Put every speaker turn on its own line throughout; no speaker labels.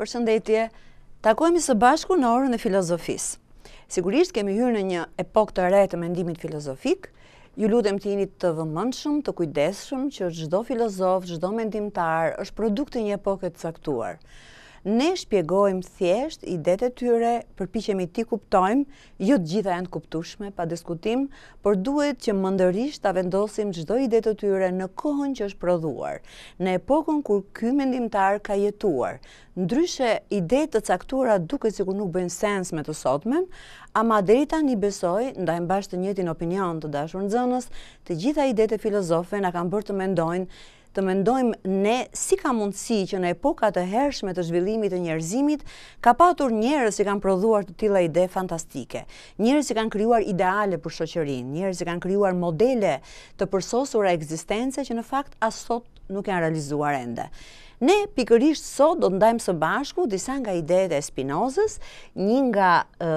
Për shëndetje, takojmë i së bashku në orën e filozofis. Sigurisht kemi hyrë në një epok të rejtë të mendimit filozofik, ju lutem të jeni të vëmëndshëm, të kujdeshëm, që gjdo filozof, gjdo mendimtar, është produkt e një epoket të saktuar ne shpjegojmë thjesht idetë tyre, përpiqemi ti kuptojmë, jo të gjitha janë kuptushme, pa diskutim, por duhet që mëndërisht ta vendosim çdo ide të tyre në kohën që është prodhuar, në epokën kur ky mendimtar ka jetuar. Ndryshe, ide të caktuara duket sikur nuk bëjnë sens me të sotmen, ama deri tani besoj ndaj mbash të njëjtin opinion të dashur zënës, të gjitha idetë filozofe na kanë bërë të mendojnë të mendojmë ne si ka mundësi që në epoka të hershme të zhvillimit të njerëzimit ka patur njerëz që kanë prodhuar të tilla ide fantastike, njerëz që kanë krijuar ideale për shoqërinë, njerëz që kanë krijuar modele të përsosura ekzistence që në fakt as sot nuk janë realizuar ende. Ne pikërisht sot do të ndajmë së bashku disa nga idet e Spinozës, një nga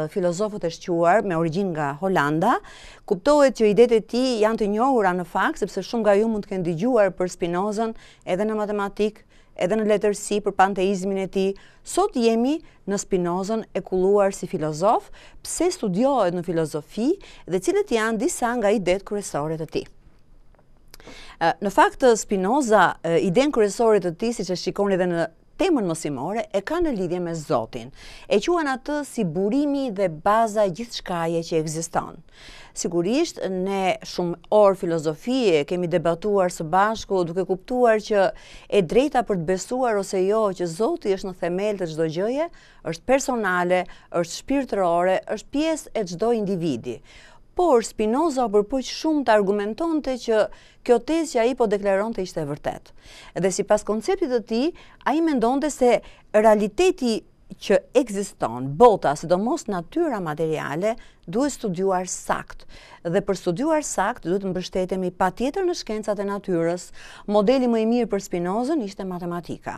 filozofët e shquar me origin nga Holanda, kuptohet që idet e ti janë të njohura në fakt, sepse shumë nga ju mund të këndi gjuar për Spinozën edhe në matematikë, edhe në letërsi për panteizmin e ti, sot jemi në Spinozën e kuluar si filozof, pse studiohet në filozofi dhe cilët janë disa nga idetë kërësore të ti. Në fakt, Spinoza, idenë kërësorit të ti, si që shikoni dhe në temën mësimore, e ka në lidhje me Zotin. E quen atë si burimi dhe baza gjithë shkaje që egzistan. Sigurisht, ne shumë orë filozofie kemi debatuar së bashku duke kuptuar që e drejta për të besuar ose jo që Zotin është në themel të gjdo gjëje, është personale, është shpirtërore, është pjesë e gjdo individi por Spinoza o shumë të argumenton të që kjo tezë që a i po deklaronte të ishte e vërtet. Edhe si pas konceptit të ti, a i mendon të se realiteti që ekziston, bota, sidomos natyra materiale, duhet studuar sakt. Dhe për studuar sakt, duhet më mbështetemi pa tjetër në shkencat e natyres, modeli më i mirë për spinozën ishte matematika.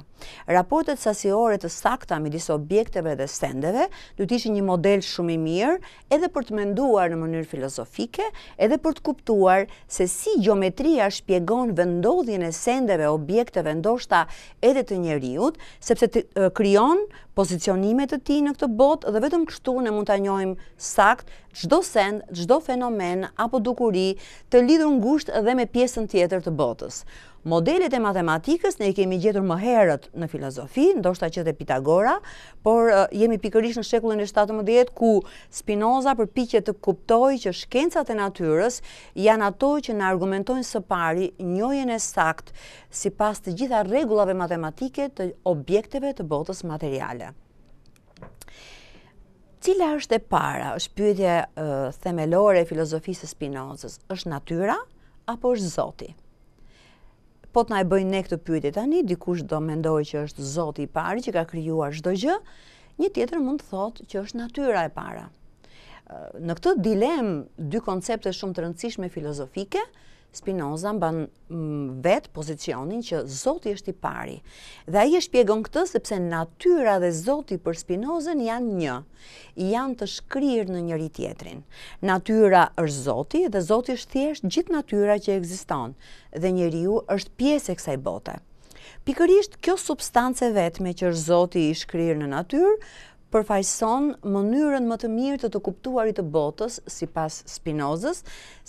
Raportet sasiore të sakta midis objekteve dhe sendeve, duhet ishi një model shumë i mirë, edhe për të menduar në mënyrë filozofike, edhe për të kuptuar se si geometria shpjegon vendodhjën e sendeve, objekteve, ndoshta edhe të njeriut, sepse të kryon pozicionimet të ti në këtë bot, dhe vetëm kështu në mund të njojmë sakt gjdo send, gjdo fenomen apo dukuri të lidur në gusht dhe me pjesën tjetër të botës. Modelet e matematikës ne i kemi gjetur më herët në filozofi, ndoshta që dhe Pitagora, por jemi pikërish në shekullin e 17, ku Spinoza për të kuptoj që shkencat e natyres janë ato që në argumentojnë së pari njojën e sakt si pas të gjitha regullave matematike të objekteve të botës materiale. Cila është e para, është pyetje themelore e filozofisë Spinozës, është natyra apo është zoti? Po të na e bëjnë ne këtë pyetje tani, dikush do mendoj që është zoti i pari që ka kryuar shdo gjë, një tjetër mund të thotë që është natyra e para. Në këtë dilem, dy koncepte shumë të rëndësishme filozofike, Spinoza mban mm, vetë pozicionin që Zoti është i pari. Dhe ai e shpjegon këtë sepse natyra dhe Zoti për Spinozen janë një, janë të shkrirë në njëri tjetrin. Natyra është Zoti dhe Zoti është thjesht gjitë natyra që ekziston dhe njeriu është pjesë e kësaj bote. Pikërisht kjo substancë vetme që është Zoti i shkrirë në natyrë përfajson mënyrën më të mirë të të kuptuarit të botës si pas Spinozës,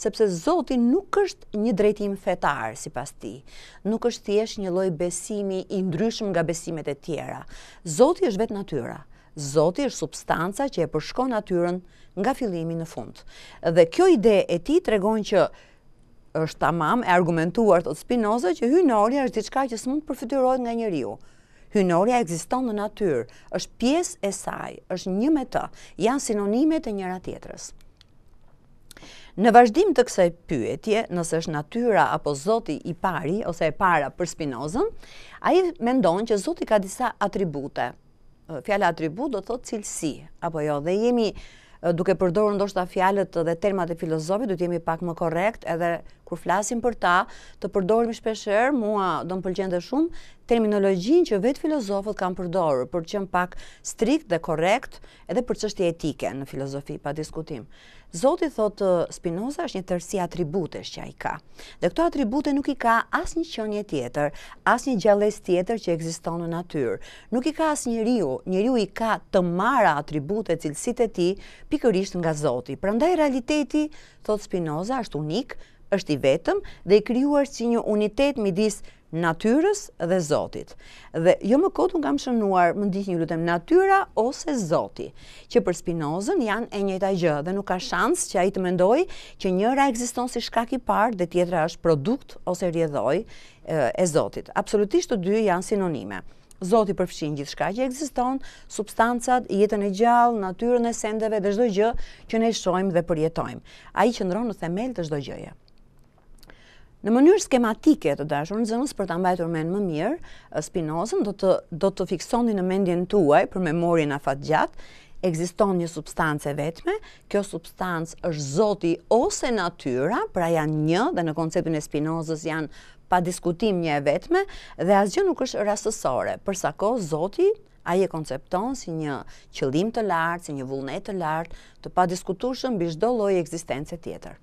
sepse Zoti nuk është një drejtim fetar si pas ti, nuk është thjesht një loj besimi i ndryshmë nga besimet e tjera. Zoti është vetë natyra, Zoti është substanca që e përshko natyren nga filimi në fund. Dhe kjo ide e ti të regon që është tamam e argumentuar të Spinoza që hynorja është diçka që së mund përfytyrojt nga njëriu, Hynoria egziston në natyrë, është pjesë e saj, është një me të, janë sinonimet e njëra tjetërës. Në vazhdim të kësaj pyetje, nësë është natyra apo zoti i pari, ose e para për spinozën, a i mendon që zoti ka disa atribute. Fjala atribut do të thotë cilësi, apo jo, dhe jemi duke përdorur ndoshta fjalët dhe termat e filozofit duhet të jemi pak më korrekt, edhe kur flasim për ta, të përdorim shpeshherë mua do të pëlqente shumë terminologjinë që vetë filozofët kanë përdorur, për të qenë pak strikt dhe korrekt edhe për çështje etike në filozofi pa diskutim. Zoti thotë Spinoza është një tërsi atributesh që a i ka. Dhe këto atribute nuk i ka asë një qënje tjetër, asë një gjales tjetër që egziston në natyrë. Nuk i ka as një riu, një riu i ka të mara atribute cilësit e ti pikërisht nga Zoti. Pra ndaj realiteti, thotë Spinoza është unik, është i vetëm dhe i kryuar që një unitet midis natyres dhe zotit. Dhe jo më kotë më kam shënuar, më ndihë një lutem, natyra ose zoti, që për spinozën janë e njëta gjë, dhe nuk ka shansë që a i të mendoj që njëra eksiston si shkaki parë, dhe tjetra është produkt ose rjedhoj e zotit. Absolutisht të dy janë sinonime. Zoti përfëshin gjithë shka që eksiston, substancat, jetën e gjallë, natyre në sendeve, dhe shdoj gjë që ne shojmë dhe përjetojmë. A i që në themel të shdoj gjëje. Në mënyrë skematike të dashur në zëmës për të mbajtur men më mirë, spinozën do të, do të fiksoni në mendjen tuaj për memorin a fatë gjatë, Ekziston një substancë e vetme, kjo substancë është zoti ose natyra, pra janë një dhe në konceptin e spinozës janë pa diskutim një e vetme dhe asgjë nuk është rastësore, përsa ko zoti a je koncepton si një qëllim të lartë, si një vullnet të lartë, të pa diskutushën bishdo loj e eksistence tjetër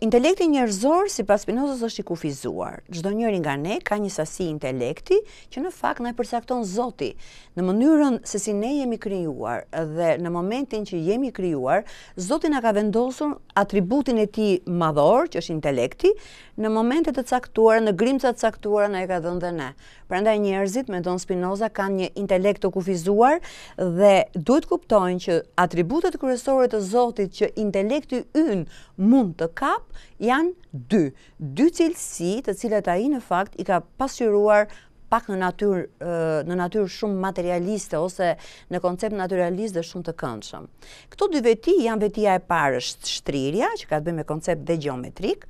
intelekti njerëzor, si pas Spinozës, është i kufizuar. Gjdo njëri nga ne ka një sasi intelekti që në fakt në e përsakton zoti në mënyrën se si ne jemi kryuar dhe në momentin që jemi kryuar, zoti nga ka vendosur atributin e ti madhor, që është intelekti, në momentet të caktuar, në grimca të caktuar në e ka dhënë dhe ne. Prandaj njerëzit me Don Spinoza kanë një intelekt të kufizuar dhe duhet kuptojnë që atributet kryesore të Zotit që intelekti ynë mund të kap janë dy. Dy cilësi të cilat ai në fakt i ka pasqyruar pak në natyrë në natyrë shumë materialiste ose në koncept naturalist dhe shumë të këndshëm. Këto dy veti janë vetia e parë është shtrirja, që ka të bëjë me koncept dhe gjeometrik,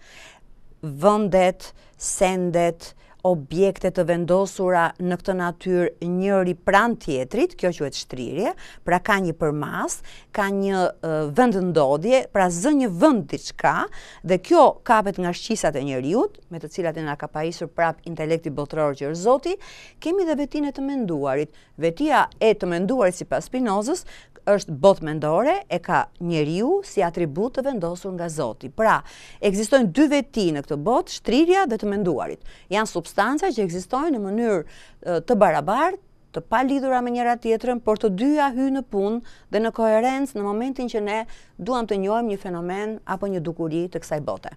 vëndet, sendet, objekte të vendosura në këtë natyrë njëri pran tjetrit, kjo që e të shtrirje, pra ka një përmas, ka një vendëndodje, pra zë një vend të qka, dhe kjo kapet nga shqisat e njëriut, me të cilat e nga ka pajisur prap intelekti botëror që rëzoti, kemi dhe vetin e të menduarit. Vetia e të menduarit si pas Spinozës, është botë mendore e ka njeriu si atribut të vendosur nga Zoti. Pra, egzistojnë dy veti në këtë bot, shtrirja dhe të menduarit. Janë substanca që egzistojnë në mënyrë të barabartë, të pa lidhura me njëra tjetërën, por të dyja hy në punë dhe në koherencë në momentin që ne duham të njojmë një fenomen apo një dukuri të kësaj bote.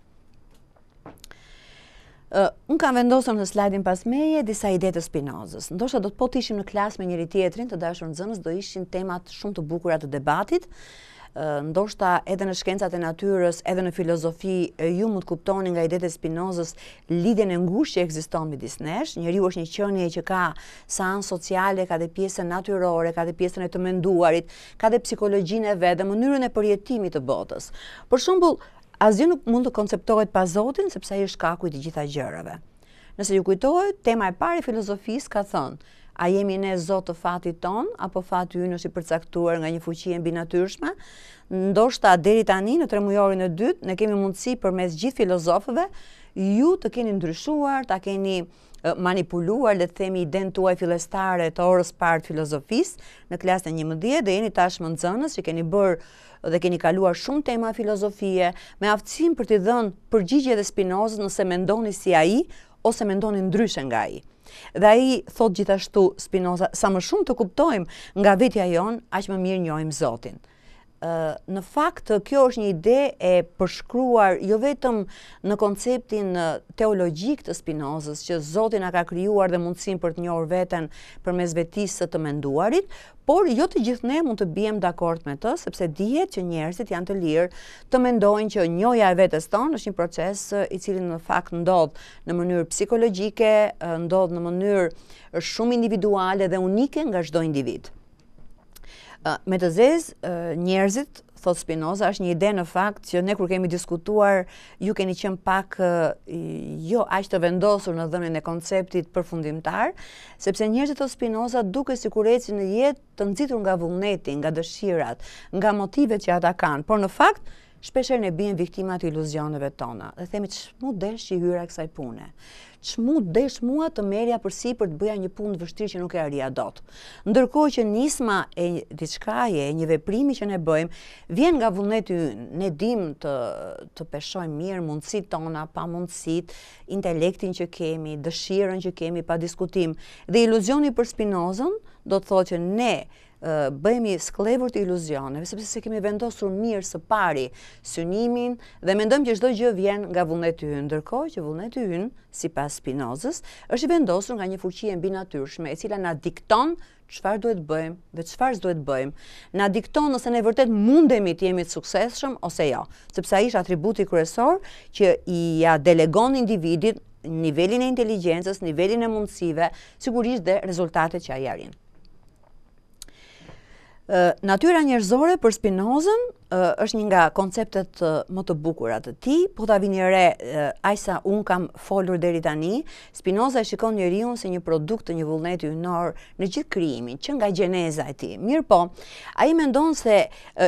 Unë kam vendosëm në slajdin pas meje disa ide të spinozës. Ndoshta do të po të ishim në klasë me njëri tjetërin, të dashur në zëmës, do ishin temat shumë të bukurat të debatit, ndoshta edhe në shkencat e natyres, edhe në filozofi, ju mund të kuptoni nga idete Spinozës, lidhjen e ngush që eksiston më disnesh, njëri është një qënje që ka sanë sociale, ka dhe pjesën natyrore, ka dhe pjesën e të menduarit, ka dhe psikologjin e vedhe, mënyrën e përjetimit të botës. Për shumbull, asgjë nuk mund të konceptohet pa Zotin, sepse i shkakuj të gjitha gjërave. Nëse ju kujtohet, tema e pari filozofisë ka thënë, a jemi ne zotë të ton, apo fati ju është i përcaktuar nga një fuqien binatyrshme, ndoshta deri tani në tre mujorin e dytë, ne kemi mundësi për mes gjithë filozofëve, ju të keni ndryshuar, të keni manipuluar, le të themi identuaj tuaj filestare të orës partë filozofis, në klasën në një mëdje, dhe jeni tashë më që keni bërë dhe keni kaluar shumë tema filozofie, me aftësim për të dhënë përgjigje dhe spinozës nëse mendoni si a i, ose mendonin ndryshe nga ai. Dhe ai thot gjithashtu Spinoza, sa më shumë të kuptojmë nga vetja jon, aq më mirë njohim Zotin në fakt, kjo është një ide e përshkruar jo vetëm në konceptin teologjik të Spinozës, që Zotin a ka kryuar dhe mundësin për të njohur veten për mes vetisë të menduarit, por jo të gjithë ne mund të bjem dhe akort me të, sepse dihet që njerësit janë të lirë të mendojnë që njoja e vetës tonë është një proces i cilin në fakt ndodhë në mënyrë psikologjike, ndodhë në mënyrë shumë individuale dhe unike nga shdo individë. Me të zezë, njerëzit, thot Spinoza, është një ide në fakt që ne kur kemi diskutuar, ju keni qenë pak jo ashtë të vendosur në dhëmën e konceptit përfundimtar, sepse njerëzit të Spinoza duke si kureci në jetë të nëzitur nga vullnetin, nga dëshirat, nga motivet që ata kanë, por në fakt, shpesher në bjen viktimat i iluzionëve tona, dhe themi që mu desh që i hyra kësaj pune, që mu desh mua të merja përsi për të bëja një pun të vështirë që nuk e aria dot. Ndërkohë që nisma e diçkaje, e një veprimi që ne bëjmë, vjen nga vullneti yn, ne dim të, të peshojmë mirë mundësit tona, pa mundësit, intelektin që kemi, dëshiren që kemi, pa diskutim, dhe iluzioni për spinozën, do të thotë që ne, bëjmi sklevur të iluzioneve, sepse se kemi vendosur mirë së pari synimin dhe mendojmë që shdoj gjë vjen nga vullnet të hynë, ndërkoj që vullnet të hynë, si pas Spinozës, është vendosur nga një fuqie mbi natyrshme, e cila na dikton qëfar duhet bëjmë dhe qëfar s'duhet bëjmë, na dikton nëse ne vërtet mundemi të jemi të sukseshëm ose jo, sepse a ishë atributi kërësor që i ja delegon individit nivelin e inteligencës, nivelin e mundësive, sigurisht dhe rezultate që a jarinë natyra njerëzore për Spinozën është një nga konceptet më të bukurat të ti, po të avi një re, ajsa unë kam folur deri tani, Spinoza e shikon një rion se një produkt të një vullneti nërë në gjithë kryimi, që nga gjeneza e ti. Mirë po, a i mendon se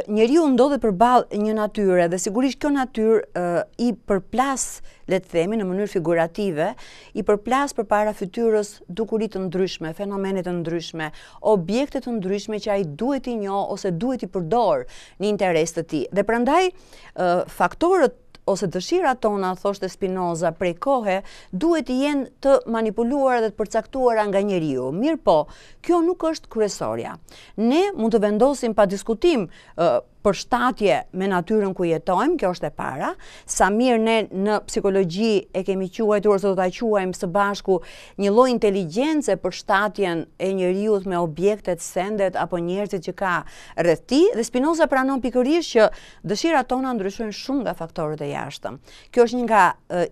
një rion ndodhe për një natyre, dhe sigurisht kjo natyre i përplas, le të themi, në mënyrë figurative, i përplas për para fytyrës dukurit të ndryshme, fenomenet të ndryshme, objektet të ndryshme që a i duhet i njo ose duhet i përdor një interes të ti. Dhe prandaj, faktorët ose dëshira tona, thoshte Spinoza, prej kohe, duhet i jenë të manipuluar dhe të përcaktuar nga njeriu. Mirë po, kjo nuk është kryesorja. Ne mund të vendosim pa diskutim për shtatje me natyrën ku jetojmë, kjo është e para, sa mirë ne në psikologji e kemi quajtur, do të quajmë së bashku një loj inteligence për shtatjen e njëriut me objektet, sendet, apo njerëzit që ka rëti, dhe Spinoza pranon pikërish që dëshira tona ndryshojnë shumë nga faktorët e jashtëm. Kjo është një nga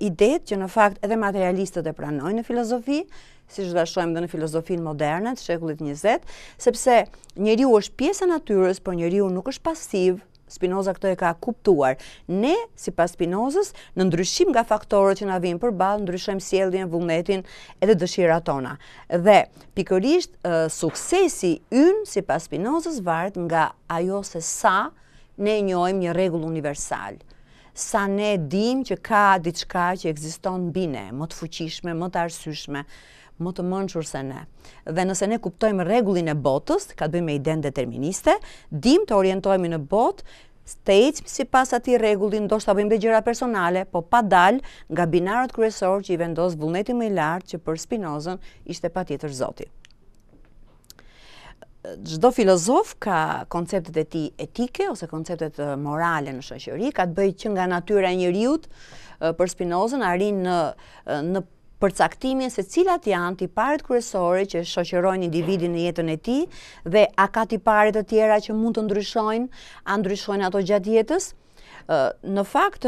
idet që në fakt edhe materialistët e pranojnë në filozofi, si që të dhe në filozofinë moderne të shekullit njëzet, sepse njeriu është pjesë e natyres, por njeriu nuk është pasiv, Spinoza këto e ka kuptuar. Ne, si pas Spinozës, në ndryshim nga faktore që nga vinë për balë, ndryshim sjeldin, vullnetin edhe dëshira tona. Dhe, pikërisht, suksesi ynë, si pas Spinozës, vartë nga ajo se sa ne njojmë një regullë universalë sa ne dim që ka diçka që ekziston mbi ne, më të fuqishme, më të arsyeshme, më të mençur se ne. Dhe nëse ne kuptojmë rregullin e botës, ka të bëjmë me idenë deterministe, dim të orientojmë në botë stage si pas ati regullin, do shtë të bëjmë dhe gjera personale, po pa dal nga binarët kryesor që i vendosë më i lartë që për spinozën ishte pa tjetër zotit gjdo filozof ka konceptet e ti etike ose konceptet morale në shëqëri, ka të bëjt që nga natyra njëriut për Spinozën arin në përgjët përcaktimin se cilat janë tiparet kryesore që shoqërojnë individin në jetën e ti dhe a ka tiparet të tjera që mund të ndryshojnë, a ndryshojnë ato gjatë jetës. Në fakt,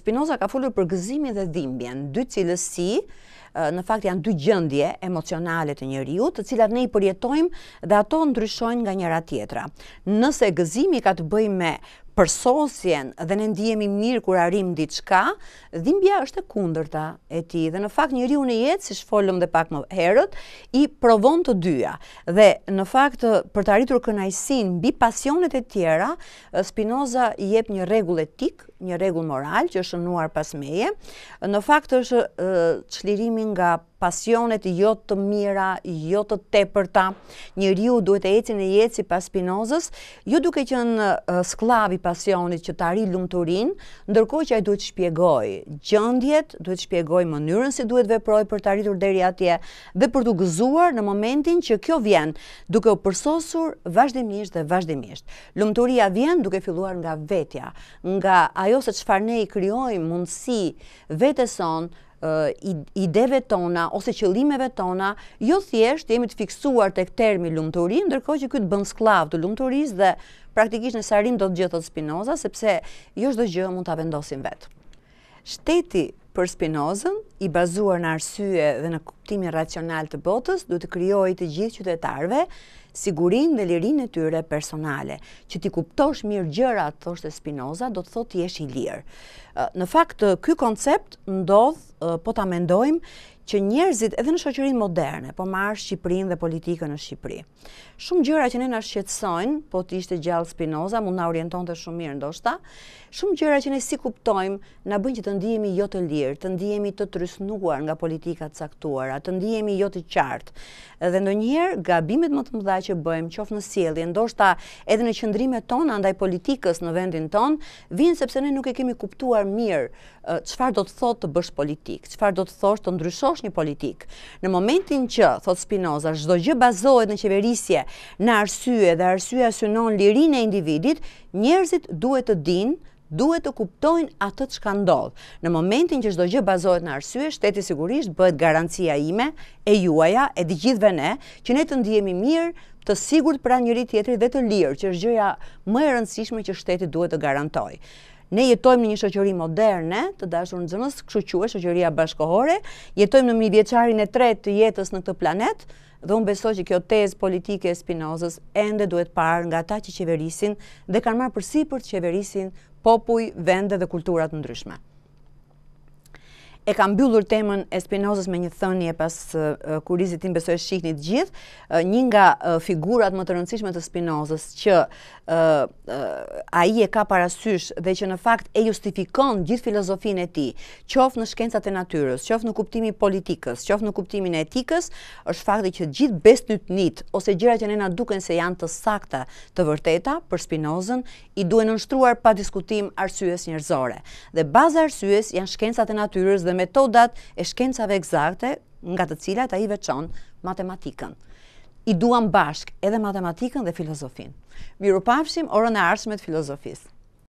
Spinoza ka fullur për gëzimi dhe dhimbjen, dy cilësi, në fakt janë dy gjendje emocionale të njeriu, të cilat ne i përjetojmë dhe ato ndryshojnë nga njëra tjetra. Nëse gëzimi ka të bëjë me përsosjen dhe ne ndihemi mirë kur arrim diçka, dhimbja është e kundërta e ti. Dhe në fakt njeriu në jetë, siç folëm edhe pak më herët, i provon të dyja. Dhe në fakt për të arritur kënajsin mbi pasionet e tjera, Spinoza i jep një rregull etik, një rregull moral që është shënuar pas meje. Në fakt është çlirimi nga pasionet jo të mira, jo të tepërta. Njëriu duhet e eci në jetë si pas Spinozës, jo duke që në sklavi pasionit që të arri lumëturin, ndërkoj që ajë duhet shpjegoj gjëndjet, duhet shpjegoj mënyrën si duhet veproj për të arritur deri atje dhe për të gëzuar në momentin që kjo vjen duke u përsosur vazhdimisht dhe vazhdimisht. Lumëturia vjen duke filluar nga vetja, nga ajo se qëfar ne i kryoj mundësi vetëson ideve tona ose qëllimeve tona, jo thjesht jemi të fiksuar të këtermi lumëturi, ndërko që këtë bën sklav të lumëturis dhe praktikisht në sarim do të gjithë të spinoza, sepse jo shdo gjë mund të avendosim vetë. Shteti për Spinozën, i bazuar në arsye dhe në kuptimin racional të botës, duhet të krijojë të gjithë qytetarve sigurinë dhe lirinë e tyre personale. Që ti kuptosh mirë gjërat, thoshte Spinoza, do të thotë ti je i lirë. Në fakt ky koncept ndodh po ta mendojmë që njerëzit edhe në shoqërinë moderne, po marr Shqipërinë dhe politikën në Shqipëri. Shumë gjëra që ne na shqetësojnë, po të ishte gjallë Spinoza, mund na orientonte shumë mirë ndoshta. Shumë gjëra që ne si kuptojmë, na bën që të ndihemi jo të lirë të ndihemi të trysnuar nga politikat saktuara, të ndihemi jo të qartë. Dhe në njerë, gabimet më të mëdha që bëjmë, qofë në sieli, ndoshta edhe në qëndrime tonë, andaj politikës në vendin tonë, vinë sepse ne nuk e kemi kuptuar mirë qëfar do të thotë të bësh politikë, qëfar do të thosh të ndryshosh një politikë. Në momentin që, thotë Spinoza, shdo gjë bazohet në qeverisje, në arsye dhe arsye asynon lirin e individit, njerëzit duhet të dinë duhet të kuptojnë atë të shka ndodhë. Në momentin që shdo gjë bazohet në arsye, shteti sigurisht bëhet garancia ime, e juaja, e di gjithve ne, që ne të ndihemi mirë, të sigur të pra njëri tjetëri dhe të lirë, që është gjëja më e rëndësishme që shteti duhet të garantoj. Ne jetojmë në një shoqëri moderne, të dashur nxënës, kështu quhet shoqëria bashkohore. Jetojmë në mijëvjeçarin e tretë të jetës në këtë planet dhe unë besoj që kjo tezë politike e Spinozës ende duhet parë nga ata që qeverisin dhe kanë marrë përsipër të qeverisin popuj, vende dhe kulturat ndryshme. E kam byllur temën e Spinozës me një thënie pas uh, kurizit tim besoj shihni të gjithë, uh, një nga uh, figurat më të rëndësishme të Spinozës që uh, a i e ka parasysh dhe që në fakt e justifikon gjithë filozofin e ti, qofë në shkencat e natyrës, qofë në kuptimi politikës, qofë në kuptimin e etikës, është fakti që gjithë best një të ose gjira që nëna duken se janë të sakta të vërteta, për spinozën, i duen nështruar pa diskutim arsyes njërzore. Dhe baza arsyes janë shkencat e natyrës dhe metodat e shkencave egzakte nga të cilat a i veçon matematikën i duam bashk edhe matematikën dhe filozofin. Miru pafshim, orën e arshmet filozofisë.